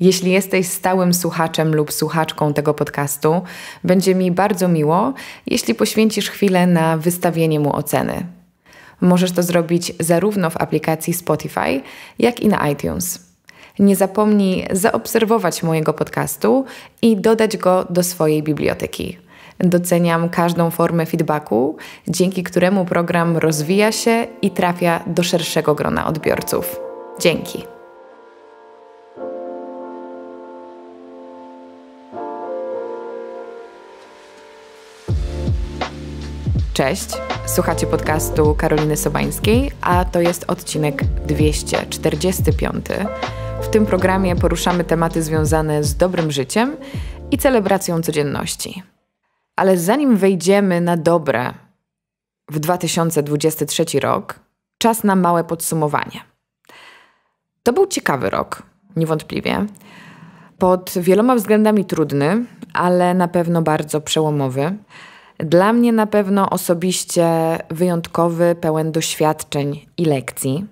Jeśli jesteś stałym słuchaczem lub słuchaczką tego podcastu, będzie mi bardzo miło, jeśli poświęcisz chwilę na wystawienie mu oceny. Możesz to zrobić zarówno w aplikacji Spotify, jak i na iTunes. Nie zapomnij zaobserwować mojego podcastu i dodać go do swojej biblioteki. Doceniam każdą formę feedbacku, dzięki któremu program rozwija się i trafia do szerszego grona odbiorców. Dzięki. Cześć, słuchacie podcastu Karoliny Sobańskiej, a to jest odcinek 245. W tym programie poruszamy tematy związane z dobrym życiem i celebracją codzienności. Ale zanim wejdziemy na dobre w 2023 rok, czas na małe podsumowanie. To był ciekawy rok, niewątpliwie. Pod wieloma względami trudny, ale na pewno bardzo przełomowy. Dla mnie na pewno osobiście wyjątkowy, pełen doświadczeń i lekcji.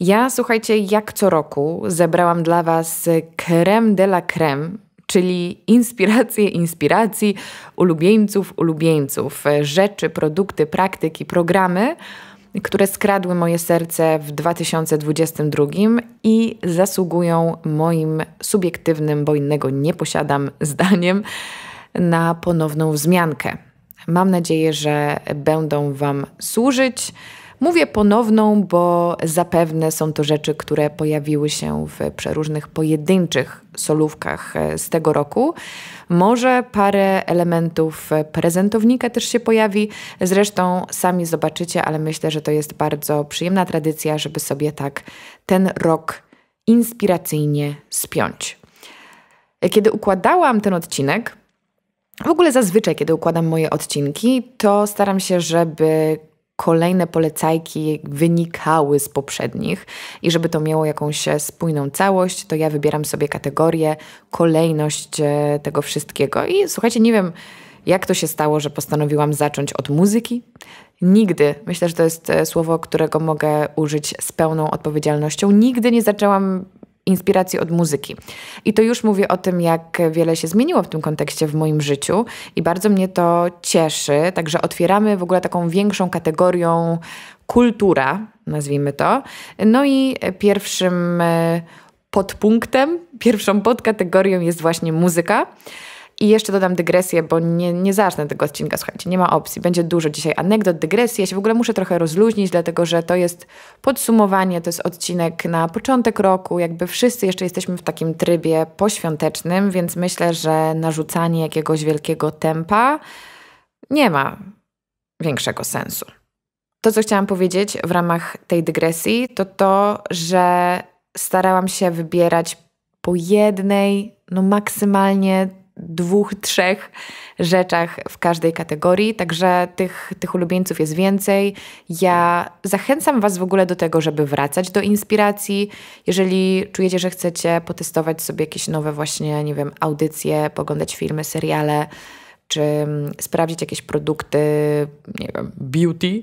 Ja, słuchajcie, jak co roku zebrałam dla Was creme de la creme, czyli inspiracje inspiracji, ulubieńców ulubieńców, rzeczy, produkty, praktyki, programy, które skradły moje serce w 2022 i zasługują moim subiektywnym, bo innego nie posiadam, zdaniem na ponowną wzmiankę. Mam nadzieję, że będą Wam służyć. Mówię ponowną, bo zapewne są to rzeczy, które pojawiły się w przeróżnych pojedynczych solówkach e, z tego roku. Może parę elementów prezentownika też się pojawi. Zresztą sami zobaczycie, ale myślę, że to jest bardzo przyjemna tradycja, żeby sobie tak ten rok inspiracyjnie spiąć. E, kiedy układałam ten odcinek, w ogóle zazwyczaj, kiedy układam moje odcinki, to staram się, żeby kolejne polecajki wynikały z poprzednich i żeby to miało jakąś spójną całość, to ja wybieram sobie kategorię, kolejność e, tego wszystkiego. I słuchajcie, nie wiem, jak to się stało, że postanowiłam zacząć od muzyki. Nigdy, myślę, że to jest e, słowo, którego mogę użyć z pełną odpowiedzialnością, nigdy nie zaczęłam inspiracji od muzyki. I to już mówię o tym, jak wiele się zmieniło w tym kontekście w moim życiu i bardzo mnie to cieszy. Także otwieramy w ogóle taką większą kategorią kultura, nazwijmy to. No i pierwszym e, podpunktem, pierwszą podkategorią jest właśnie muzyka. I jeszcze dodam dygresję, bo nie, nie zacznę tego odcinka, słuchajcie, nie ma opcji. Będzie dużo dzisiaj anegdot, dygresji. Ja się w ogóle muszę trochę rozluźnić, dlatego że to jest podsumowanie, to jest odcinek na początek roku. Jakby wszyscy jeszcze jesteśmy w takim trybie poświątecznym, więc myślę, że narzucanie jakiegoś wielkiego tempa nie ma większego sensu. To, co chciałam powiedzieć w ramach tej dygresji, to to, że starałam się wybierać po jednej, no maksymalnie dwóch, trzech rzeczach w każdej kategorii, także tych, tych ulubieńców jest więcej. Ja zachęcam Was w ogóle do tego, żeby wracać do inspiracji. Jeżeli czujecie, że chcecie potestować sobie jakieś nowe właśnie, nie wiem, audycje, poglądać filmy, seriale, czy mm, sprawdzić jakieś produkty, nie wiem, beauty,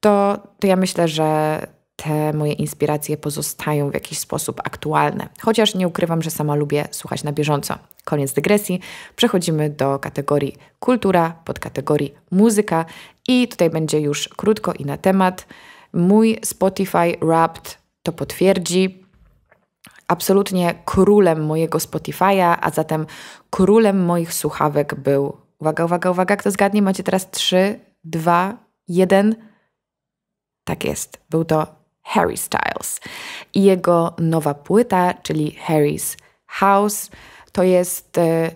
to, to ja myślę, że te moje inspiracje pozostają w jakiś sposób aktualne. Chociaż nie ukrywam, że sama lubię słuchać na bieżąco. Koniec dygresji. Przechodzimy do kategorii kultura, pod kategorii muzyka i tutaj będzie już krótko i na temat. Mój Spotify Wrapped to potwierdzi. Absolutnie królem mojego Spotify'a, a zatem królem moich słuchawek był. Uwaga, uwaga, uwaga, kto zgadnie, macie teraz 3, 2, 1. Tak jest. Był to Harry Styles. I jego nowa płyta, czyli Harry's House, to jest e,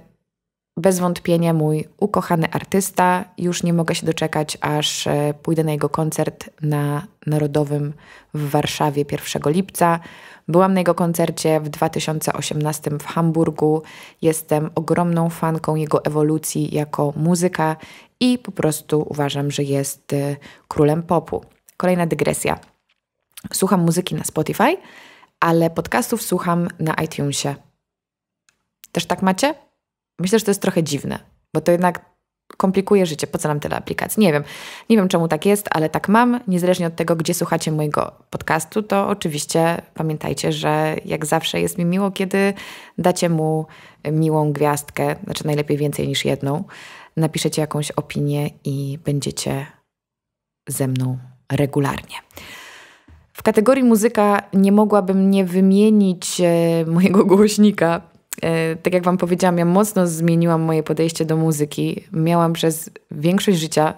bez wątpienia mój ukochany artysta. Już nie mogę się doczekać, aż e, pójdę na jego koncert na Narodowym w Warszawie 1 lipca. Byłam na jego koncercie w 2018 w Hamburgu. Jestem ogromną fanką jego ewolucji jako muzyka i po prostu uważam, że jest e, królem popu. Kolejna dygresja słucham muzyki na Spotify, ale podcastów słucham na iTunesie. Też tak macie? Myślę, że to jest trochę dziwne, bo to jednak komplikuje życie. Po co nam tyle aplikacji? Nie wiem. Nie wiem, czemu tak jest, ale tak mam. Niezależnie od tego, gdzie słuchacie mojego podcastu, to oczywiście pamiętajcie, że jak zawsze jest mi miło, kiedy dacie mu miłą gwiazdkę, znaczy najlepiej więcej niż jedną. Napiszecie jakąś opinię i będziecie ze mną regularnie. W kategorii muzyka nie mogłabym nie wymienić e, mojego głośnika. E, tak jak Wam powiedziałam, ja mocno zmieniłam moje podejście do muzyki. Miałam przez większość życia,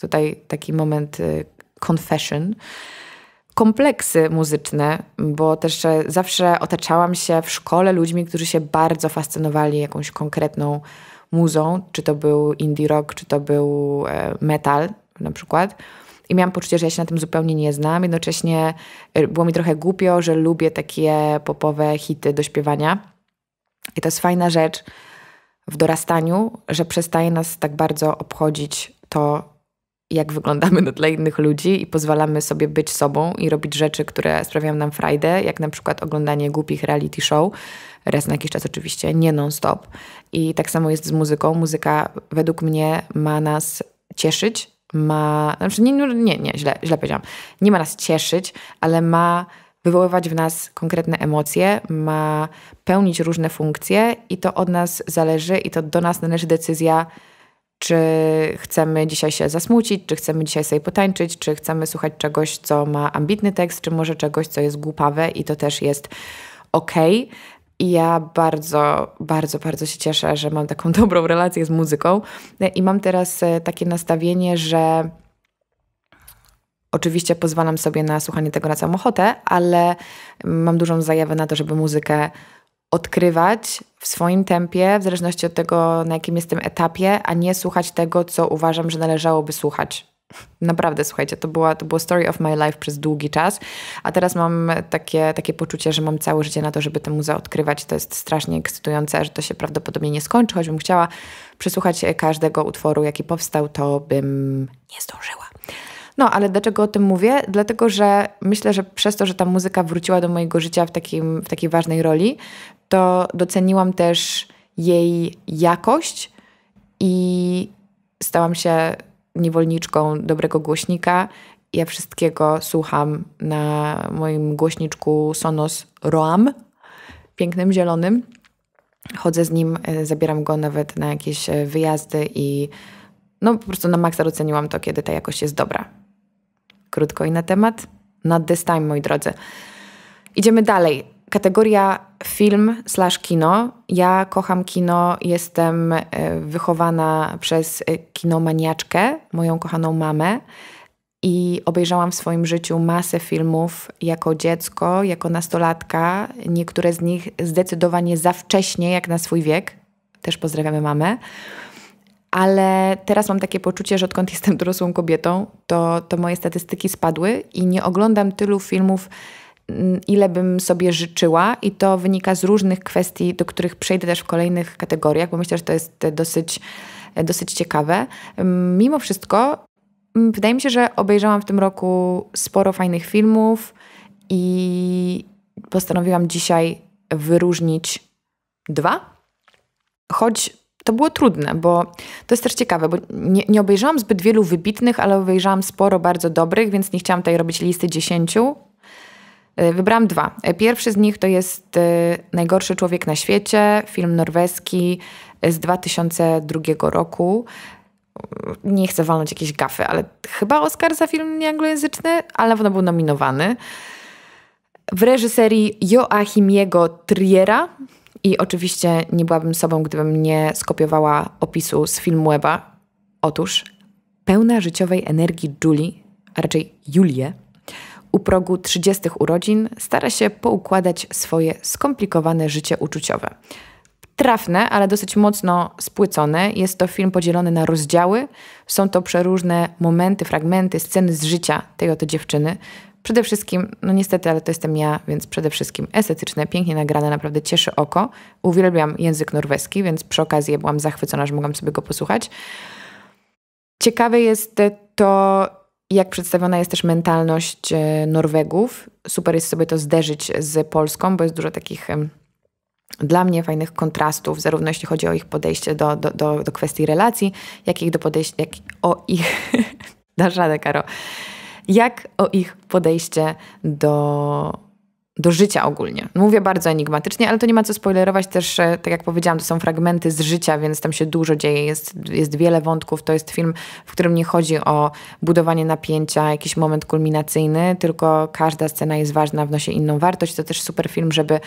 tutaj taki moment e, confession, kompleksy muzyczne, bo też zawsze otaczałam się w szkole ludźmi, którzy się bardzo fascynowali jakąś konkretną muzą, czy to był indie rock, czy to był metal na przykład. I miałam poczucie, że ja się na tym zupełnie nie znam. Jednocześnie y, było mi trochę głupio, że lubię takie popowe hity do śpiewania. I to jest fajna rzecz w dorastaniu, że przestaje nas tak bardzo obchodzić to, jak wyglądamy na tle innych ludzi i pozwalamy sobie być sobą i robić rzeczy, które sprawiają nam frajdę, jak na przykład oglądanie głupich reality show, raz na jakiś czas oczywiście, nie non-stop. I tak samo jest z muzyką. Muzyka według mnie ma nas cieszyć, ma, znaczy nie, nie, nie źle, źle powiedziałam, nie ma nas cieszyć, ale ma wywoływać w nas konkretne emocje, ma pełnić różne funkcje i to od nas zależy i to do nas należy decyzja, czy chcemy dzisiaj się zasmucić, czy chcemy dzisiaj sobie potańczyć, czy chcemy słuchać czegoś, co ma ambitny tekst, czy może czegoś, co jest głupawe i to też jest okej. Okay. I ja bardzo, bardzo, bardzo się cieszę, że mam taką dobrą relację z muzyką. I mam teraz e, takie nastawienie, że oczywiście pozwalam sobie na słuchanie tego na całą ochotę, ale mam dużą zajawę na to, żeby muzykę odkrywać w swoim tempie, w zależności od tego, na jakim jestem etapie, a nie słuchać tego, co uważam, że należałoby słuchać. Naprawdę, słuchajcie, to, była, to było story of my life przez długi czas, a teraz mam takie, takie poczucie, że mam całe życie na to, żeby temu zaodkrywać. odkrywać. To jest strasznie ekscytujące, że to się prawdopodobnie nie skończy, choćbym chciała przesłuchać każdego utworu, jaki powstał, to bym nie zdążyła. No, ale dlaczego o tym mówię? Dlatego, że myślę, że przez to, że ta muzyka wróciła do mojego życia w, takim, w takiej ważnej roli, to doceniłam też jej jakość i stałam się niewolniczką dobrego głośnika. Ja wszystkiego słucham na moim głośniczku Sonos Roam, pięknym, zielonym. Chodzę z nim, e, zabieram go nawet na jakieś e, wyjazdy i no po prostu na maksa doceniłam to, kiedy ta jakość jest dobra. Krótko i na temat. Not this time, moi drodzy. Idziemy dalej kategoria film slash kino. Ja kocham kino, jestem e, wychowana przez e, kinomaniaczkę, moją kochaną mamę. I obejrzałam w swoim życiu masę filmów jako dziecko, jako nastolatka. Niektóre z nich zdecydowanie za wcześnie, jak na swój wiek. Też pozdrawiamy mamę. Ale teraz mam takie poczucie, że odkąd jestem dorosłą kobietą, to, to moje statystyki spadły i nie oglądam tylu filmów Mm, ile bym sobie życzyła, i to wynika z różnych kwestii, do których przejdę też w kolejnych kategoriach, bo myślę, że to jest e, dosyć, e, dosyć ciekawe. Mm, mimo wszystko, mm, wydaje mi się, że obejrzałam w tym roku sporo fajnych filmów i postanowiłam dzisiaj wyróżnić dwa. Choć to było trudne, bo to jest też ciekawe, bo nie, nie obejrzałam zbyt wielu wybitnych, ale obejrzałam sporo bardzo dobrych, więc nie chciałam tutaj robić listy dziesięciu, E, wybrałam dwa. E, pierwszy z nich to jest e, Najgorszy Człowiek na świecie, film norweski z 2002 roku. Nie chcę walnąć jakiejś gafy, ale chyba Oscar za film nieanglojęzyczny, ale na pewno był nominowany. W reżyserii Joachimiego Triera i oczywiście nie byłabym sobą, gdybym nie skopiowała opisu z filmu Weba. Otóż pełna życiowej energii Julie, a raczej Julię, u progu 30 urodzin stara się poukładać swoje skomplikowane życie uczuciowe. Trafne, ale dosyć mocno spłycone. Jest to film podzielony na rozdziały. Są to przeróżne momenty, fragmenty, sceny z życia tej oto dziewczyny. Przede wszystkim, no niestety, ale to jestem ja, więc przede wszystkim estetyczne, pięknie nagrane, naprawdę cieszy oko. Uwielbiam język norweski, więc przy okazji byłam zachwycona, że mogłam sobie go posłuchać. Ciekawe jest to, i jak przedstawiona jest też mentalność e, Norwegów. Super jest sobie to zderzyć z Polską, bo jest dużo takich dla mnie fajnych kontrastów, zarówno jeśli chodzi o ich podejście do, do, do, do kwestii relacji, jak i do podejścia, jak o ich. Dasz radę, Karo. Jak o ich podejście do do życia ogólnie. Mówię bardzo enigmatycznie, ale to nie ma co spoilerować też, e, tak jak powiedziałam, to są fragmenty z życia, więc tam się dużo dzieje, jest, jest wiele wątków. To jest film, w którym nie chodzi o budowanie napięcia, jakiś moment kulminacyjny, tylko każda scena jest ważna, wnosi inną wartość. To też super film, żeby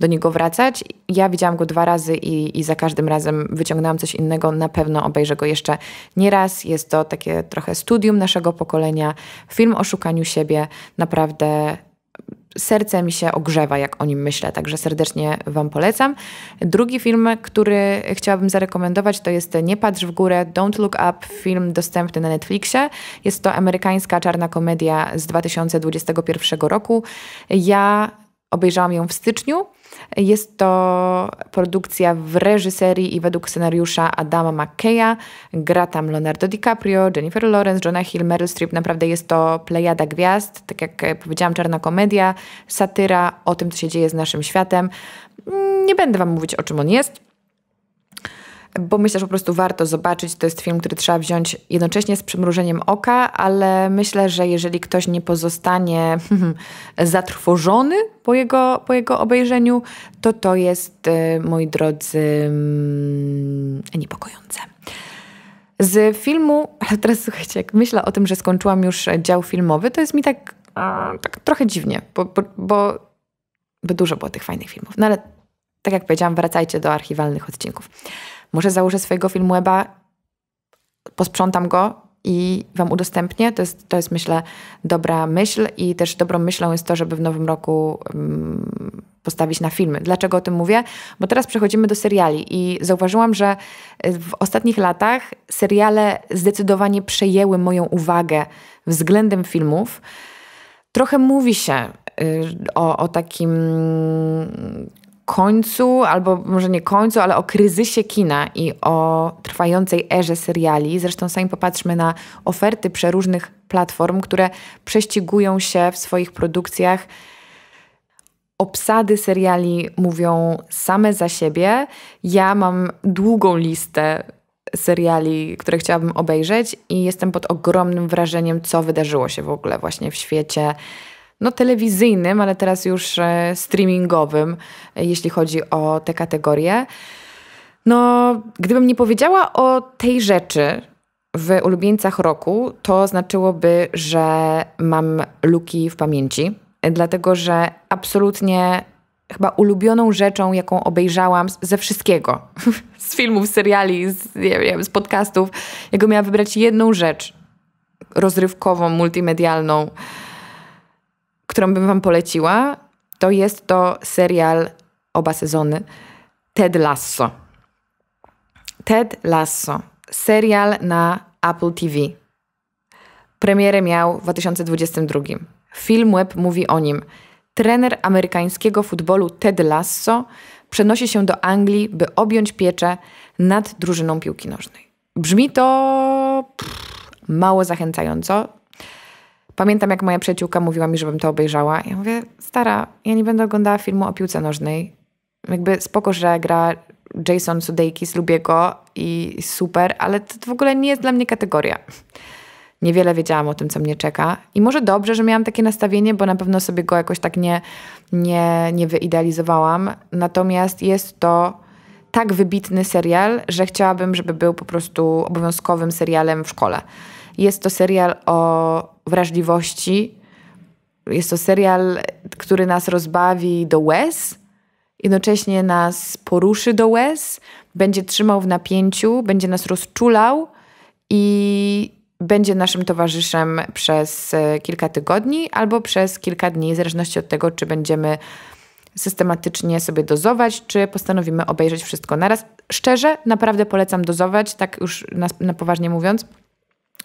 do niego wracać. Ja widziałam go dwa razy i, i za każdym razem wyciągnęłam coś innego. Na pewno obejrzę go jeszcze nie raz. Jest to takie trochę studium naszego pokolenia, film o szukaniu siebie. Naprawdę serce mi się ogrzewa, jak o nim myślę, także serdecznie Wam polecam. Drugi film, który chciałabym zarekomendować, to jest Nie patrz w górę, Don't Look Up, film dostępny na Netflixie. Jest to amerykańska czarna komedia z 2021 roku. Ja obejrzałam ją w styczniu. Jest to produkcja w reżyserii i według scenariusza Adama McKeya. Gra tam Leonardo DiCaprio, Jennifer Lawrence, Jonah Hill, Meryl Streep. Naprawdę jest to plejada gwiazd. Tak jak e, powiedziałam, czarna komedia, satyra o tym, co się dzieje z naszym światem. Mm, nie będę Wam mówić, o czym on jest bo myślę, że po prostu warto zobaczyć. To jest film, który trzeba wziąć jednocześnie z przymrużeniem oka, ale myślę, że jeżeli ktoś nie pozostanie zatrwożony po jego, po jego obejrzeniu, to to jest, y, moi drodzy, mm, niepokojące. Z filmu, ale teraz słuchajcie, jak myślę o tym, że skończyłam już dział filmowy, to jest mi tak, mm, tak trochę dziwnie, bo, bo, bo, bo dużo było tych fajnych filmów. No ale tak jak powiedziałam, wracajcie do archiwalnych odcinków może założę swojego filmu, eba, posprzątam go i Wam udostępnię. To jest, to jest myślę, dobra myśl i też dobrą myślą jest to, żeby w nowym roku mm, postawić na filmy. Dlaczego o tym mówię? Bo teraz przechodzimy do seriali i zauważyłam, że y, w ostatnich latach seriale zdecydowanie przejęły moją uwagę względem filmów. Trochę mówi się y, o, o takim końcu, albo może nie końcu, ale o kryzysie kina i o trwającej erze seriali. Zresztą sami popatrzmy na oferty przeróżnych platform, które prześcigują się w swoich produkcjach. Obsady seriali mówią same za siebie. Ja mam długą listę seriali, które chciałabym obejrzeć i jestem pod ogromnym wrażeniem, co wydarzyło się w ogóle właśnie w świecie no, telewizyjnym, ale teraz już e, streamingowym, e, jeśli chodzi o te kategorie. No, gdybym nie powiedziała o tej rzeczy w ulubieńcach roku, to znaczyłoby, że mam luki w pamięci, dlatego że absolutnie chyba ulubioną rzeczą, jaką obejrzałam ze wszystkiego, z filmów, seriali, z, wiem, z podcastów, jaką miała wybrać jedną rzecz rozrywkową, multimedialną, którą bym wam poleciła, to jest to serial oba sezony Ted Lasso. Ted Lasso. Serial na Apple TV. Premierę miał w 2022. Film web mówi o nim. Trener amerykańskiego futbolu Ted Lasso przenosi się do Anglii, by objąć pieczę nad drużyną piłki nożnej. Brzmi to pff, mało zachęcająco, Pamiętam, jak moja przyjaciółka mówiła mi, żebym to obejrzała. Ja mówię, stara, ja nie będę oglądała filmu o piłce nożnej. Jakby spoko, że gra Jason Sudeikis, lubię go i super, ale to w ogóle nie jest dla mnie kategoria. Niewiele wiedziałam o tym, co mnie czeka. I może dobrze, że miałam takie nastawienie, bo na pewno sobie go jakoś tak nie, nie, nie wyidealizowałam. Natomiast jest to tak wybitny serial, że chciałabym, żeby był po prostu obowiązkowym serialem w szkole. Jest to serial o wrażliwości. Jest to serial, który nas rozbawi do łez, jednocześnie nas poruszy do łez, będzie trzymał w napięciu, będzie nas rozczulał i będzie naszym towarzyszem przez e, kilka tygodni albo przez kilka dni, w zależności od tego, czy będziemy systematycznie sobie dozować, czy postanowimy obejrzeć wszystko naraz. Szczerze, naprawdę polecam dozować, tak już na, na poważnie mówiąc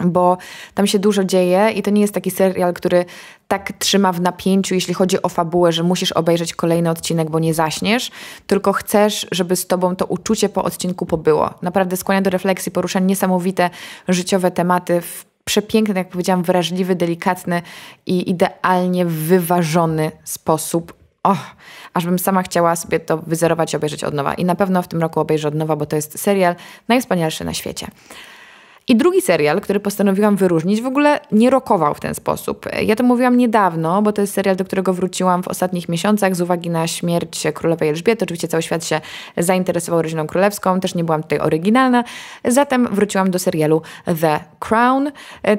bo tam się dużo dzieje i to nie jest taki serial, który tak trzyma w napięciu, jeśli chodzi o fabułę, że musisz obejrzeć kolejny odcinek, bo nie zaśniesz, tylko chcesz, żeby z tobą to uczucie po odcinku pobyło. Naprawdę skłania do refleksji, porusza niesamowite życiowe tematy w przepiękny, jak powiedziałam, wrażliwy, delikatny i idealnie wyważony sposób och, aż bym sama chciała sobie to wyzerować i obejrzeć od nowa. I na pewno w tym roku obejrzę od nowa, bo to jest serial najwspanialszy na świecie. I drugi serial, który postanowiłam wyróżnić, w ogóle nie rokował w ten sposób. Ja to mówiłam niedawno, bo to jest serial, do którego wróciłam w ostatnich miesiącach z uwagi na śmierć królowej Elżbiety. Oczywiście cały świat się zainteresował rodziną królewską, też nie byłam tutaj oryginalna. Zatem wróciłam do serialu The Crown.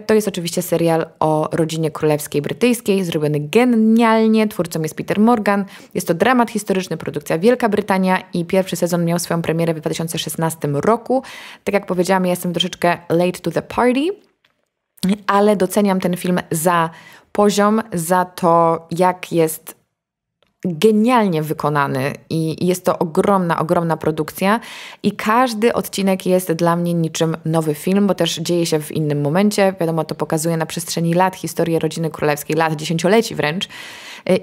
To jest oczywiście serial o rodzinie królewskiej brytyjskiej, zrobiony genialnie. Twórcą jest Peter Morgan. Jest to dramat historyczny, produkcja Wielka Brytania i pierwszy sezon miał swoją premierę w 2016 roku. Tak jak powiedziałam, ja jestem troszeczkę Late to the Party, ale doceniam ten film za poziom, za to, jak jest genialnie wykonany i jest to ogromna, ogromna produkcja i każdy odcinek jest dla mnie niczym nowy film, bo też dzieje się w innym momencie. Wiadomo, to pokazuje na przestrzeni lat historię rodziny królewskiej, lat, dziesięcioleci wręcz.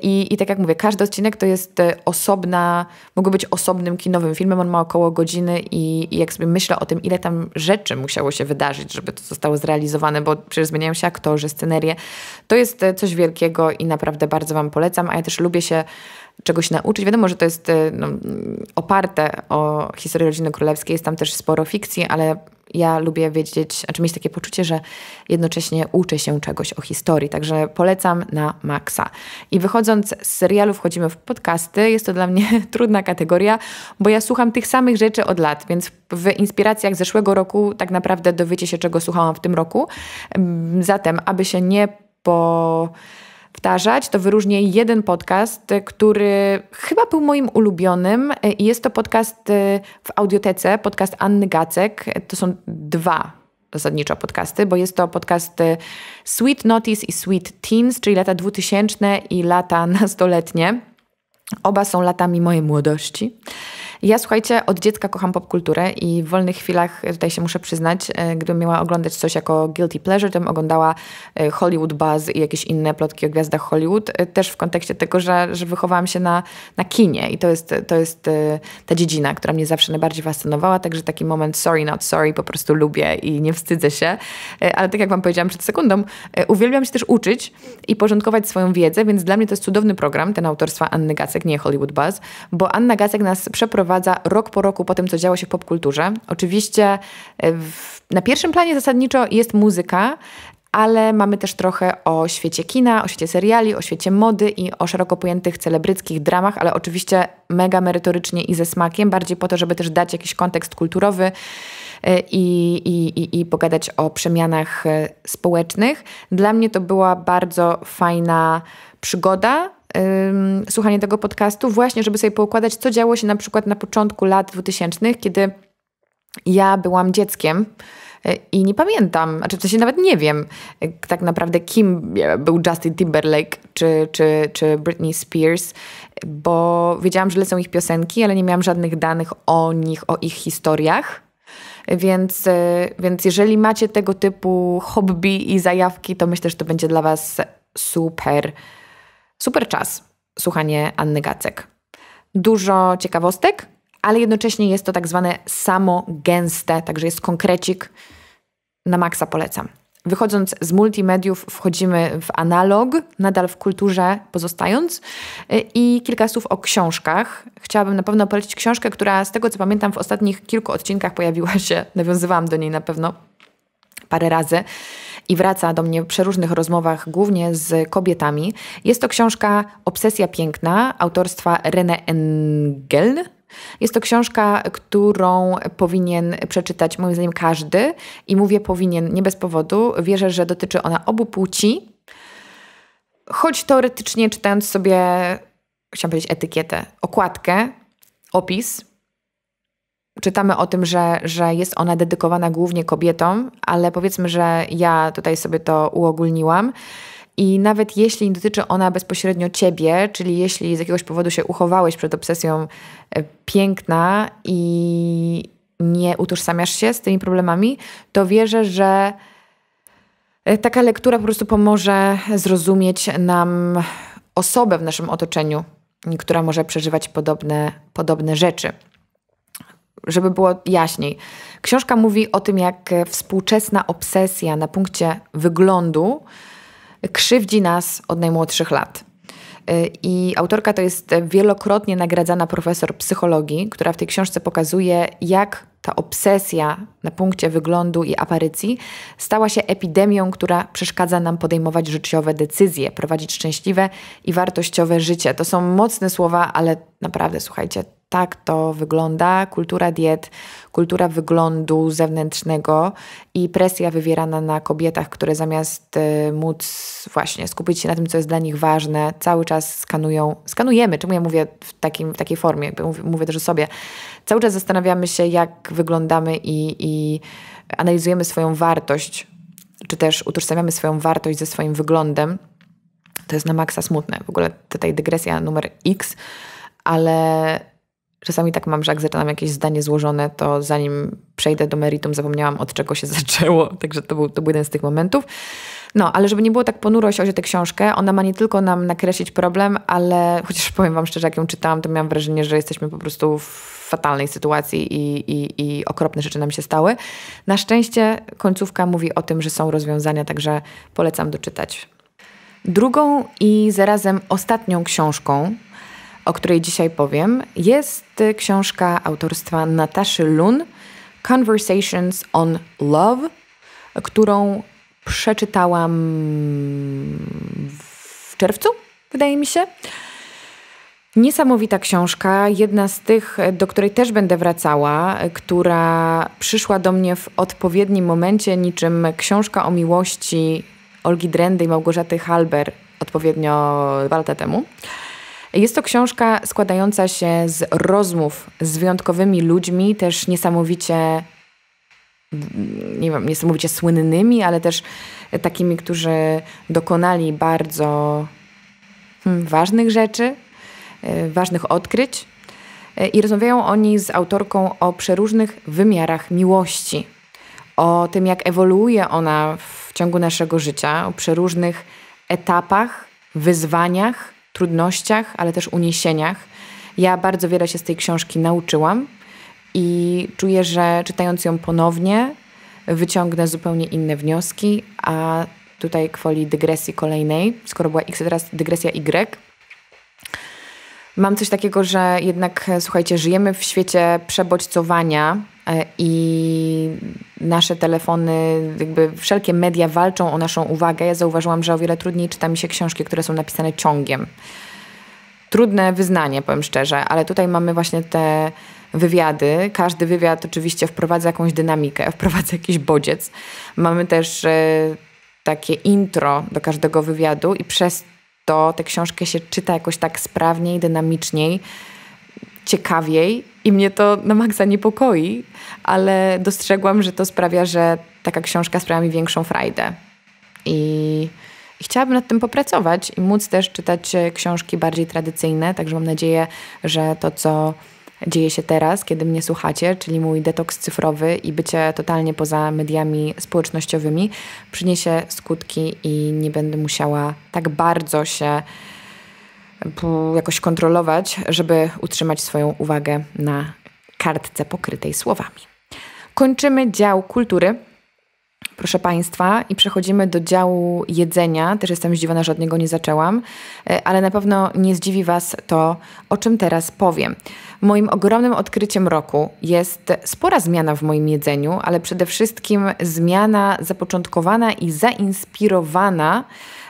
I, I tak jak mówię, każdy odcinek to jest e, osobna, mogło być osobnym kinowym filmem, on ma około godziny i, i jak sobie myślę o tym, ile tam rzeczy musiało się wydarzyć, żeby to zostało zrealizowane, bo przecież zmieniają się aktorzy, scenerie, to jest e, coś wielkiego i naprawdę bardzo Wam polecam, a ja też lubię się czegoś nauczyć. Wiadomo, że to jest e, no, oparte o historię rodziny królewskiej, jest tam też sporo fikcji, ale ja lubię wiedzieć, znaczy mieć takie poczucie, że jednocześnie uczę się czegoś o historii, także polecam na maksa. I wychodząc z serialu wchodzimy w podcasty, jest to dla mnie trudna kategoria, bo ja słucham tych samych rzeczy od lat, więc w inspiracjach zeszłego roku tak naprawdę dowiecie się, czego słuchałam w tym roku. Zatem, aby się nie po powtarzać, to wyróżnię jeden podcast, y, który chyba był moim ulubionym. Y, jest to podcast y, w audiotece, podcast Anny Gacek. To są dwa zasadniczo podcasty, bo jest to podcast Sweet Notice i Sweet Teens, czyli lata 2000 i lata nastoletnie. Oba są latami mojej młodości. Ja słuchajcie, od dziecka kocham popkulturę i w wolnych chwilach, tutaj się muszę przyznać, e, gdybym miała oglądać coś jako guilty pleasure, to bym oglądała e, Hollywood Buzz i jakieś inne plotki o gwiazdach Hollywood, e, też w kontekście tego, że, że wychowałam się na, na kinie i to jest, to jest ta dziedzina, która mnie zawsze najbardziej fascynowała, także taki moment sorry not sorry po prostu lubię i nie wstydzę się, ale tak jak wam powiedziałam przed sekundą, uwielbiam się też uczyć i porządkować swoją wiedzę, więc dla mnie to jest cudowny program, ten autorstwa Anny Gac Gacek, nie Hollywood Buzz, bo Anna Gacek nas przeprowadza rok po roku po tym, co działo się w popkulturze. Oczywiście e, w, na pierwszym planie zasadniczo jest muzyka, ale mamy też trochę o świecie kina, o świecie seriali, o świecie mody i o szeroko pojętych celebryckich dramach, ale oczywiście mega merytorycznie i ze smakiem, bardziej po to, żeby też dać jakiś kontekst kulturowy e, i, i, i, i pogadać o przemianach e, społecznych. Dla mnie to była bardzo fajna przygoda, słuchanie tego podcastu, właśnie żeby sobie poukładać, co działo się na przykład na początku lat 2000, kiedy ja byłam dzieckiem y, i nie pamiętam, czy znaczy w sensie nawet nie wiem y, tak naprawdę kim był Justin Timberlake czy, czy, czy Britney Spears, bo wiedziałam, że lecą ich piosenki, ale nie miałam żadnych danych o nich, o ich historiach. Więc, y, więc jeżeli macie tego typu hobby i zajawki, to myślę, że to będzie dla Was super Super czas, słuchanie Anny Gacek. Dużo ciekawostek, ale jednocześnie jest to tak zwane samo gęste, także jest konkrecik. Na maksa polecam. Wychodząc z multimediów, wchodzimy w analog, nadal w kulturze pozostając. I kilka słów o książkach. Chciałabym na pewno polecić książkę, która z tego co pamiętam w ostatnich kilku odcinkach pojawiła się, nawiązywałam do niej na pewno parę razy i wraca do mnie przy różnych rozmowach, głównie z kobietami. Jest to książka Obsesja Piękna autorstwa René Engel. Jest to książka, którą powinien przeczytać moim zdaniem każdy i mówię powinien nie bez powodu. Wierzę, że dotyczy ona obu płci. Choć teoretycznie czytając sobie, chciałam powiedzieć etykietę, okładkę, opis, Czytamy o tym, że, że jest ona dedykowana głównie kobietom, ale powiedzmy, że ja tutaj sobie to uogólniłam. I nawet jeśli nie dotyczy ona bezpośrednio ciebie, czyli jeśli z jakiegoś powodu się uchowałeś przed obsesją e, piękna i nie utożsamiasz się z tymi problemami, to wierzę, że e, taka lektura po prostu pomoże zrozumieć nam osobę w naszym otoczeniu, która może przeżywać podobne, podobne rzeczy żeby było jaśniej. Książka mówi o tym, jak współczesna obsesja na punkcie wyglądu krzywdzi nas od najmłodszych lat. Y, I autorka to jest wielokrotnie nagradzana profesor psychologii, która w tej książce pokazuje, jak ta obsesja na punkcie wyglądu i aparycji stała się epidemią, która przeszkadza nam podejmować życiowe decyzje, prowadzić szczęśliwe i wartościowe życie. To są mocne słowa, ale naprawdę słuchajcie, tak to wygląda kultura diet, kultura wyglądu zewnętrznego i presja wywierana na kobietach, które zamiast y, móc właśnie skupić się na tym, co jest dla nich ważne, cały czas skanują, skanujemy, czemu ja mówię w, takim, w takiej formie, mówię, mówię też o sobie, cały czas zastanawiamy się, jak wyglądamy i, i analizujemy swoją wartość, czy też utożsamiamy swoją wartość ze swoim wyglądem. To jest na maksa smutne. W ogóle tutaj dygresja numer X, ale Czasami tak mam, że jak zaczynam jakieś zdanie złożone, to zanim przejdę do meritum, zapomniałam od czego się zaczęło. Także to był, to był jeden z tych momentów. No, ale żeby nie było tak ponuro, jeśli chodzi o tę książkę, ona ma nie tylko nam nakreślić problem, ale chociaż powiem Wam szczerze, jak ją czytałam, to miałam wrażenie, że jesteśmy po prostu w fatalnej sytuacji i, i, i okropne rzeczy nam się stały. Na szczęście końcówka mówi o tym, że są rozwiązania, także polecam doczytać. Drugą i zarazem ostatnią książką, o której dzisiaj powiem, jest książka autorstwa Nataszy Lun Conversations on Love, którą przeczytałam w czerwcu, wydaje mi się. Niesamowita książka, jedna z tych, do której też będę wracała, która przyszła do mnie w odpowiednim momencie, niczym książka o miłości Olgi Drendy i Małgorzaty Halber odpowiednio dwa lata temu. Jest to książka składająca się z rozmów z wyjątkowymi ludźmi, też niesamowicie nie wiem, niesamowicie słynnymi, ale też takimi, którzy dokonali bardzo hmm, ważnych rzeczy, e, ważnych odkryć. E, I rozmawiają oni z autorką o przeróżnych wymiarach miłości, o tym, jak ewoluuje ona w ciągu naszego życia, o przeróżnych etapach, wyzwaniach, trudnościach, ale też uniesieniach. Ja bardzo wiele się z tej książki nauczyłam i czuję, że czytając ją ponownie, wyciągnę zupełnie inne wnioski, a tutaj kwoli dygresji kolejnej, skoro była X, teraz dygresja Y. Mam coś takiego, że jednak, słuchajcie, żyjemy w świecie przebodźcowania, E, i nasze telefony, jakby wszelkie media walczą o naszą uwagę. Ja zauważyłam, że o wiele trudniej czyta mi się książki, które są napisane ciągiem. Trudne wyznanie, powiem szczerze, ale tutaj mamy właśnie te wywiady. Każdy wywiad oczywiście wprowadza jakąś dynamikę, wprowadza jakiś bodziec. Mamy też e, takie intro do każdego wywiadu i przez to tę książkę się czyta jakoś tak sprawniej, dynamiczniej ciekawiej i mnie to na maksa niepokoi, ale dostrzegłam, że to sprawia, że taka książka sprawia mi większą frajdę. I, chciałabym nad tym popracować i móc też czytać e, książki bardziej tradycyjne, także mam nadzieję, że to, co dzieje się teraz, kiedy mnie słuchacie, czyli mój detoks cyfrowy i bycie totalnie poza mediami społecznościowymi, przyniesie skutki i nie będę musiała tak bardzo się jakoś kontrolować, żeby utrzymać swoją uwagę na kartce pokrytej słowami. Kończymy dział kultury. Proszę Państwa, i przechodzimy do działu jedzenia. Też jestem zdziwiona, że od niego nie zaczęłam, e, ale na pewno nie zdziwi Was to, o czym teraz powiem. Moim ogromnym odkryciem roku jest spora zmiana w moim jedzeniu, ale przede wszystkim zmiana zapoczątkowana i zainspirowana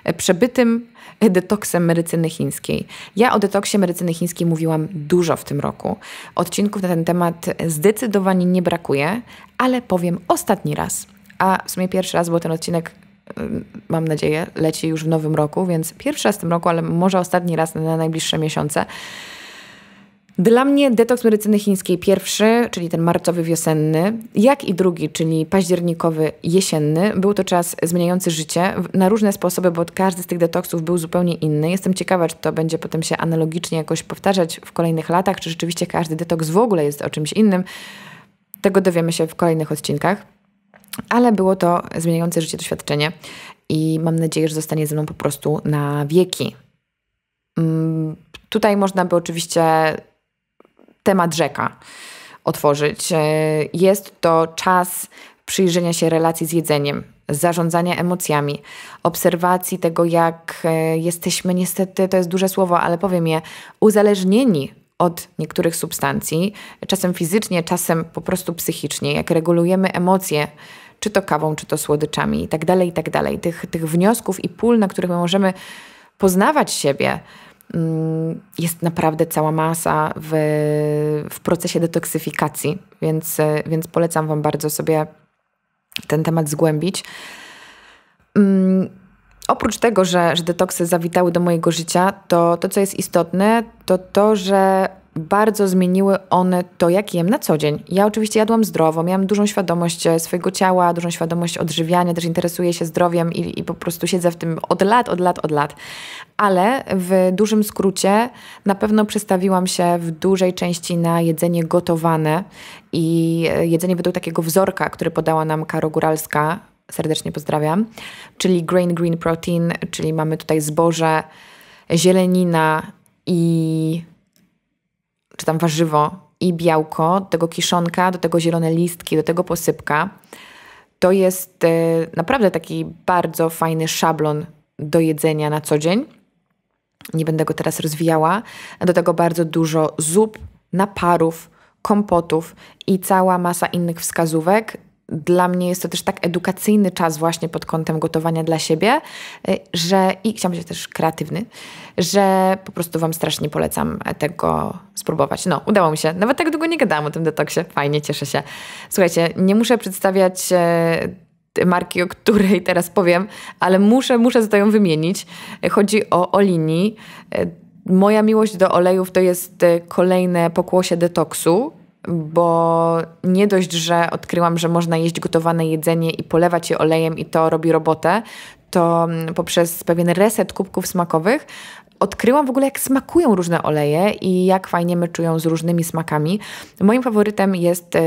e, przebytym detoksem medycyny chińskiej. Ja o detoksie medycyny chińskiej mówiłam dużo w tym roku. Odcinków na ten temat zdecydowanie nie brakuje, ale powiem ostatni raz. A w sumie pierwszy raz, bo ten odcinek mam nadzieję, leci już w nowym roku, więc pierwszy raz w tym roku, ale może ostatni raz na najbliższe miesiące. Dla mnie detoks medycyny chińskiej pierwszy, czyli ten marcowy wiosenny, jak i drugi, czyli październikowy jesienny, był to czas zmieniający życie na różne sposoby, bo każdy z tych detoksów był zupełnie inny. Jestem ciekawa, czy to będzie potem się analogicznie jakoś powtarzać w kolejnych latach, czy rzeczywiście każdy detoks w ogóle jest o czymś innym. Tego dowiemy się w kolejnych odcinkach. Ale było to zmieniające życie doświadczenie i mam nadzieję, że zostanie ze mną po prostu na wieki. Mm, tutaj można by oczywiście temat rzeka otworzyć. E, jest to czas przyjrzenia się relacji z jedzeniem, zarządzania emocjami, obserwacji tego, jak e, jesteśmy, niestety, to jest duże słowo, ale powiem je, uzależnieni od niektórych substancji, czasem fizycznie, czasem po prostu psychicznie, jak regulujemy emocje, czy to kawą, czy to słodyczami itd., tak tak dalej. Tych, tych wniosków i pól, na których my możemy poznawać siebie, jest naprawdę cała masa w, w procesie detoksyfikacji, więc, więc polecam Wam bardzo sobie ten temat zgłębić. Mm, oprócz tego, że, że detoksy zawitały do mojego życia, to to, co jest istotne, to to, że bardzo zmieniły one to, jak jem na co dzień. Ja oczywiście jadłam zdrowo, miałam dużą świadomość e, swojego ciała, dużą świadomość odżywiania, też interesuję się zdrowiem i, i po prostu siedzę w tym od lat, od lat, od lat. Ale w dużym skrócie na pewno przestawiłam się w dużej części na jedzenie gotowane i e, jedzenie według takiego wzorka, który podała nam Karo Góralska, serdecznie pozdrawiam, czyli grain green protein, czyli mamy tutaj zboże, zielenina i czy tam warzywo i białko, do tego kiszonka, do tego zielone listki, do tego posypka. To jest e, naprawdę taki bardzo fajny szablon do jedzenia na co dzień. Nie będę go teraz rozwijała. Do tego bardzo dużo zup, naparów, kompotów i cała masa innych wskazówek dla mnie jest to też tak edukacyjny czas właśnie pod kątem gotowania dla siebie, y, że i chciałam być też kreatywny, że po prostu Wam strasznie polecam tego spróbować. No, udało mi się. Nawet tak długo nie gadałam o tym detoksie. Fajnie, cieszę się. Słuchajcie, nie muszę przedstawiać e, marki, o której teraz powiem, ale muszę, muszę za to ją wymienić. Chodzi o Olini. E, moja miłość do olejów to jest e, kolejne pokłosie detoksu bo nie dość, że odkryłam, że można jeść gotowane jedzenie i polewać je olejem i to robi robotę, to mm, poprzez pewien reset kubków smakowych odkryłam w ogóle, jak smakują różne oleje i jak fajnie my czują z różnymi smakami. Moim faworytem jest y,